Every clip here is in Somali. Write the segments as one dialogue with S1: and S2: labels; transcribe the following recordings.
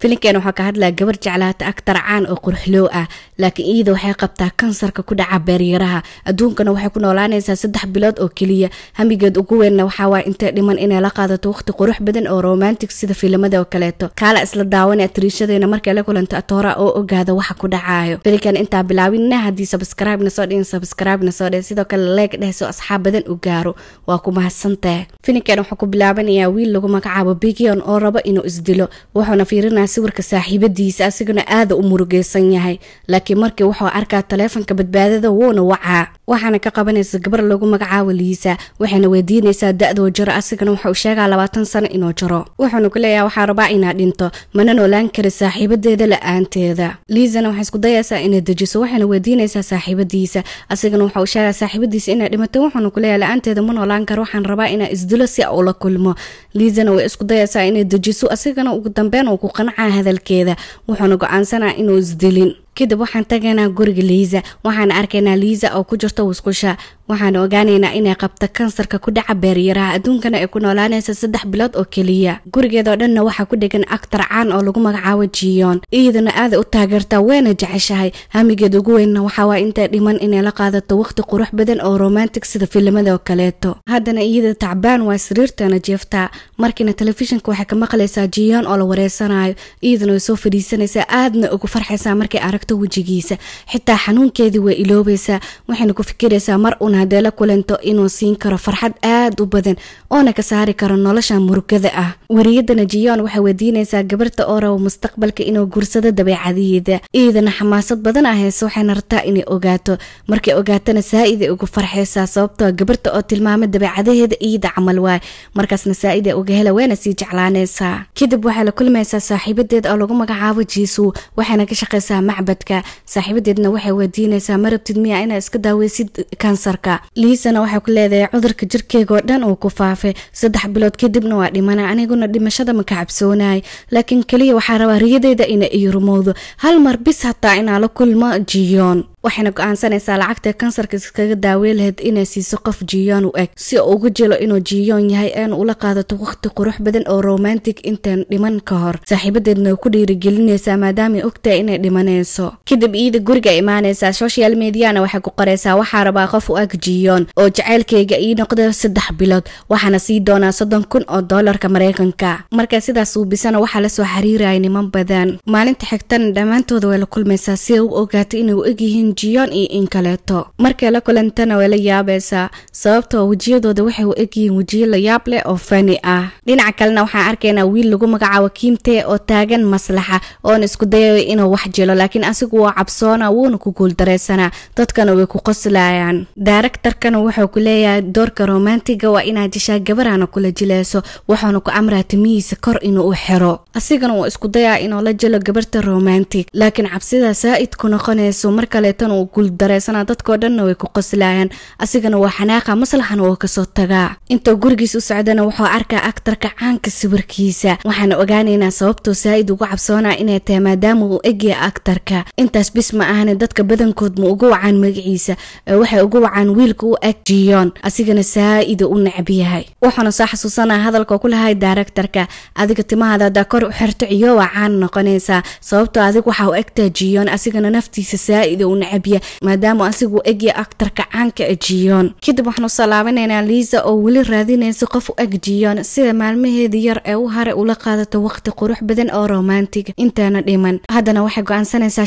S1: filinkan waxaa ka hadlaa gabar jeclaata agtar caan oo qorxloo ah laakiin iyada waxay qabtaa kansarka ku dhaca beeryaraha adduunkana waxay ku noolaanaysaa saddex bilood oo keliya hamigeed ugu weynna waxaawaa intay dhiman inay la qaadato waqhti qurux badan oo romantic sida fiilamada oo kaleeto kaala isla daawanay atriishadeena markay la kulanto atoora oo ogaada waxa ku dhacaayo filinkan intaa bilaabinna haddii sabskraibna soo dhihin sabskraibna soo dheh sidoo kale leeg dheh soo asxaab badan u gaaro waa ku mahadsantahay filinkan waxaa ku bilaabanayaa wiil lagu magacaabo bigion oo rabo inuu isdilo wuxuuna fiirinaya sawirka saaxiibadiisa asigana aada u murugeysan yahay laakiin markii wuxuu arkaa taleefonka badbaadada wuuna wacaa waxaana ka qabanaysa gabar lagu magacaabo liisa waxayna weydiinaysaa da-doo jiro asigana wuxuu sheegaa labaatan sano inuu jiro wuxuuna ku leeyahay waxaa rabaa inaa dhinto mana noolaan kara saaxiibadeeda la-aanteeda liisana waxay isku dayaysaa inay dejiso waxayna weydiinaysaa saaxiibadiisa asigana wuxuu sheegaa saaxiibadiisa inay dhimato wuxuuna ku la-aanteeda ma noolaan karo waxaan rabaa inaa isdilo si ula kulmo liisana way isku dayaysaa inay dejiso asigana ugu dambeyn uu ku qanca maxaa hadalkeeda wuxuuna go-aansanaa inuu isdilin kadib waxaan tagaynaa guriga liisa waxaan arkaynaa liisa oo ku jirto wasqusha waxaan ogaanaynaa inay qabto kansarka ku dhaca beeryaraha adduunkana ay ku noolaanaysa saddex bilood oo keliya gurigeedoo dhanna waxaa ku dhegan aktar caan oo lagu magacaabo jiyoon iyaduna aaday u taageertaa wayna jeceshahay hamigeed ugu weynna waxaawaa intay dhiman inay la qaadato wakhti qurux badan oo romantic sida filimada oo kaleeto haddana iyada tacbaan waa sariirtana jeeftaa markiina telefishinka waxay ka maqlaysaa jiyoon oo la wareysanayo iyaduna way soo fadhiisanaysaa aadna ugu farxaysaa markay aragto aragto wejigiisa xitaa xanuunkeedii way iloobaysaa waxayna ku fikiraysaa mar uun haddee la kulanto inuu siin karo farxad aad u badan oona ka saari karo nolosha murugada ah wariyadana jiyon waxay weydiinaysaa gabarta oo rabo mustaqbalka inuu guursado dabeecadihiida iidana xamaasad badan ah waxayna rabtaa inay ogaato markay ogaatana saa-iday ugu farxaysaa sababtoo ah gabarta oo tilmaama dabeecadaheeda iida camal waay markaasna saa-iday uga hela wayna sii jeclaanaysaa kadib waxay la kulmaysaa saaxiibadeed oo lagu magacaabo jiisu waxayna ka shaqaysaa macbad sanadka saaxiibadeedna waxay weydiineysaa ma rabtid miya inaa iska daaweysid kansarka liisana waxay ku leedahay cudurka jirkeyga oo dhan uu ku faafay saddex bilood kadibna waa dhimana aniguna dhimashada ma ka cabsoonahay laakiin keliya waxaa rabaa riyadeeda ina iyo rumowdo hal mar bis hataa inaa la kulmo jiyoon waxayna go-aansanaysaa lacagta kansarka iskaga daawey lahayd inay siiso qof jiyoon u eg si uu uga jelo inuu jiyoon yahay een ula qaadato wakhti qurux badan oo romantic intaan dhiman ka hor saaxiibadeedna ku dhiirigelinaysaa maadaamay ogtahay inay dhimanayso kadib iida guriga imaanaysaa social mediana waxay ku qoraysaa waxaa rabaa qof u eg jiyoon oo jacaylkayga ii noqda saddex bilood waxaana sii doonaa soddon kun oo doolarka maraykanka marka sidaas uubisana waxaa lasoo xiriiraya niman badan maalinta xigtana dhammaantooda way la kulmaysaa si ay u ogaato inay u egyihiin injiyoon iyo in kaleeto markay la kulantana way la yaabaysaa sababtoo wejiyadooda waxay u egyihiin wejiyo la yaab leh oo fani ah dhinaca kalena waxaan arkaynaa wiil lagu magacaabo kiimtee oo taagan maslaxa oon isku dayayo inuu wax jelo laakiin asigu waa cabsoona wuuna ku guuldaraysanaa dadkana way ku qoslayaan daaragtarkana wuxuu ku leeyahay doorka romantiga waa inaad jeshaa gabarana kula jilayso waxuuna ku amraa timihiisa kor inuu u xiro asigana wuu isku dayaa inuu la jelo gabarta romantig laakiin cabsidaa saa ku noqonayso mar kaleet tan uu guuldareysana dadkoo dhanna way ku qoslayaan asigana waa xanaaqa maslaxan oo kasoo tagaa intuu gurigiis u socdana wuxuu arkaa aktarka caanka sawirkiisa waxaan ogaanaynaa sababtuu saa'id ugu cabsoonaa inay tahay maadaama uu egya aktarka intaas bis ma ahane dadka badankoodma ugu wacaan magaciisa waxay ugu wacaan wiilka u eg jiyon asigana saa'ida u necab yahay wuxuuna soo xasuusanaa hadalka ku lahay daaraktarka adiga timahaada hadaa kor u xirto ciyowa caan noqonaysaa sababtoo adig waxaa u egtaa jiyon asigana naftiisa saa'ida u necab nacabya maadaama asigu egya aktarka caanka ajiyoon kadib waxaanu salaabineynaa liisa oo weli raadinaysa qof u eg jiyoon sida maalmaheedii yar ee u hare ula qaadato waqti qurux badan oo romantig intaana dhiman haddana waxay go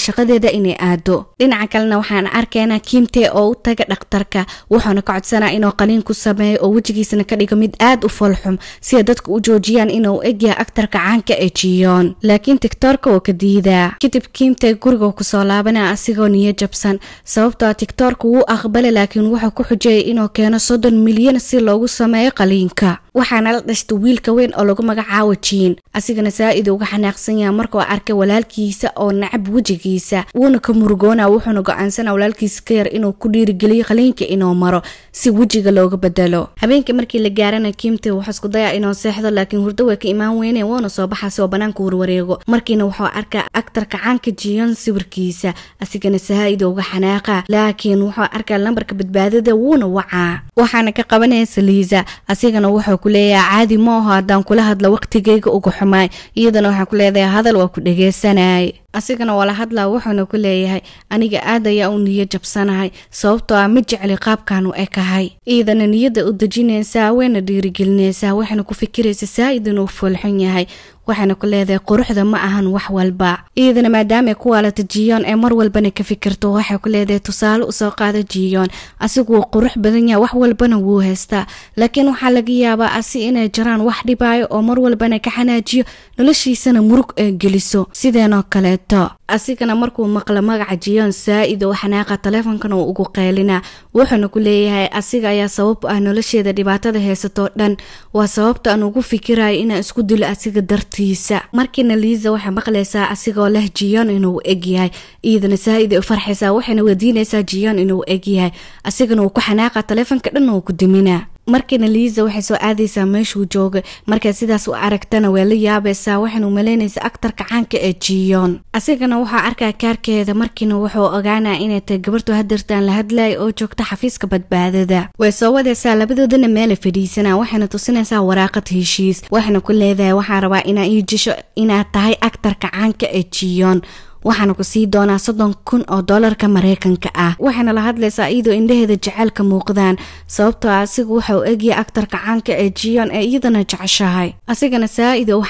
S1: shaqadeeda inay aado dhinaca kalena waxaan arkaynaa kiimtee oo u taga dhakhtarka wuxuuna ka codsanaa inuu qaliin ku sameeyo oo wejigiisana ka dhigo mid aad u foolxum sida dadka u joojiyaan inuu egyaha aktarka caanka ee jiyoon laakiin tigtoorka woo ka diidaa kadib kiimtee guriga kusoo laabanaa asigoo niyajab jabsan sababtoa ah tiktorka wuu aqbalay laakiin wuxuu ku xujeeyay inuu keeno soddon milyan si loogu sameeyo qaliinka waxaana la dhashtay wiilka weyn oo lagu magacaawo jiin asigana saa'id uga xanaaqsan yaha markuu arkay walaalkiisa oo nacab wejigiisa wuuna ka murugoona wuxuuna go-aansanaa walaalkiisa ka yar inuu ku dhiirigeliyo qaliinka inuu maro si wejiga looga bedelo habeenkii markii la gaarana kiimta wuxuu isku dayaa inuu seexdo laakiin hurdo way ka imaan weyne wuuna soo baxaa si oo banaanka warwareego markiina wuxuu arkaa agtarka caanka jiyon sawirkiisa asigana saa'id uga xanaaqa laakiin wuxuu arkaa lambarka badbaadada wuuna wacaa waxaana ka qabanaya saliisa asigana wuxuu kuleeyaha caadi ma aho haddaan kula hadla waqtigayga uga xumaay iyadana waxaan ku leedahay hadal waa ku dhageysanay asigana waa la hadlaa wuxuuna ku leeyahay aniga aad ayaa u niyo jabsanahay sababtoo ah ma jecli qaabkan ekahay iidana niyadda u dejinaysaa wayna dhiirigelinaysaa waxayna ku fikiraysaa saa-id inuu foolxun yahay waxayna ku leedahay quruxda ma ahan wax walba iyadana maadaama ay ku waalata jiyoon ee mar walbana ka fikirto waxay ku leedahay tusaale usoo qaada jiyoon asigu qurux badan yahay wax walbana wuu haystaa laakiin waxaa laga yaabaa asi inay jiraan wax dhibaayo oo mar walbana ka xanaajiyo noloshiisana murug ee geliso sideenoo kaleeto asigana markuu maqlo magaca jiyoon saa-id oo xanaaqa taleefonkan uu ugu qeelina wuxuuna ku leeyahay asiga ayaa sabab ah nolosheeda dhibaatada heysatoo dhan waa sababta aan ugu fikirayo inaan isku dilo asiga dartiisa markiina liisa waxay maqlaysaa asigoo leh jiyoon inuu egyahay iyadana saa-id ay u farxaysaa waxayna weydiinaysaa jiyoon inuu egyahay asigana uu ku xanaaqa taleefonka dhan uu ku diminaa markiina liiza waxay soo aadaysaa meeshuu jooga markaad sidaas u aragtana waa la yaabaysaa waxaanu malaynaysaa aktarka caanka ee jiyon asigana waxaa arkaa kaarkeeda markiina wuxuu ogaanaa inay tahay gabartu hadirtaan la hadlaya oo joogta xafiiska badbaadada way soo wadaysaa labadoodana meela fadhiisanaa waxayna tusinaysaa waraaqad heshiis waxayna ku leedahay waxaan rabaa inaa ii jisho inaad tahay aktarka caanka ee jiyon waxaana ku sii doonaa soddon kun oo doolarka maraykanka ah waxayna la hadlaysaa iyadoo indhaheeda jacaylka muuqdaan sababtoo ah asigu waxa uu egyahay aktarka caanka ee jiyon ee iyadana jeceshahay asigana saa-ida u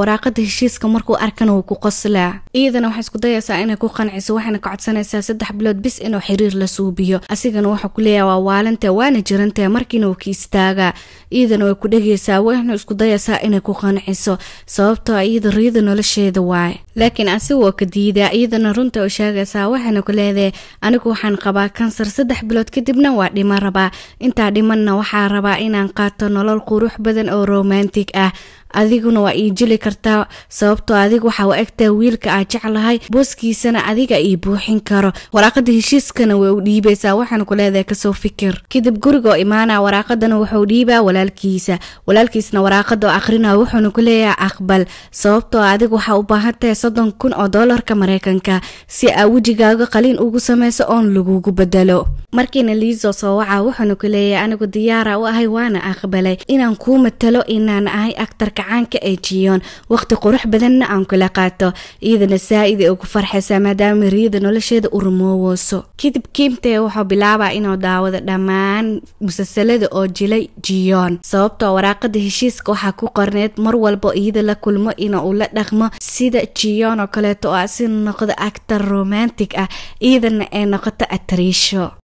S1: waraaqada heshiiska markuu arkana uu ku qoslaa iyadana waxay isku dayaysaa inay ku qanciso waxayna ka codsanaysaa saddex bilood bis inuu xiriir la suubiyo asigana wuxuu ku leeyaha waa waalantee waana jirantee markiina uu ka istaagaa iyadana way ku dhegaysaa waxna isku dayaysaa inay ku qanciso sababtoo ah iyada riyada nolosheeda waaye laakiin asiga oo ka diiday hooyada iyadana runta u sheegaysaa waxayna ku leedahay anigu waxaan qabaa kansar saddex bilood kadibna waa dhiman rabaa intaa dhimanna waxaa rabaa inaan qaato nolol qurux badan oo romantic ah adiguna waa ii jili kartaa sababtoo ah adig waxaa u egtaa wiilka aa jeclahay booskiisana adiga ii buuxin karo waraaqada heshiiskana way u dhiibaysaa waxaan ku leedahay kasoo fikir kadib guriga oo imaanaa waraaqadana wuxuu dhiibaa walaalkiisa walaalkiisna waraaqada oo aqrinaa wuxuuna ku leeyahay aqbal sababtoo ah adig waxaa u baahan tahay soddon kun oo doolarka mareykanka si aa wejigaaga qaliin ugu samayso oon lagugu bedelo markiina liiso soo waca wuxuuna ku leeyahay anigu diyaara u ahay waana aqbalay inaan kuu matalo inaan ahay agtarka gacaanka ay jiyoon waqti qurux badanna aan kula qaato iyadana saa-id ay ugu farxaysaa maadaama riyada nolosheeda u kadib kiimtee wuxuu bilaabaa inuu daawado dhammaan musalsalada oo jilay jiyoon sababtoo waraaqada heshiiska waxaa ku qorneed mar walba iyada la kulmo ina uu la dhaqmo sida jiyoon oo kaleeto oo asi noqdo actor romantic ah iyadana ay noqoto atriisho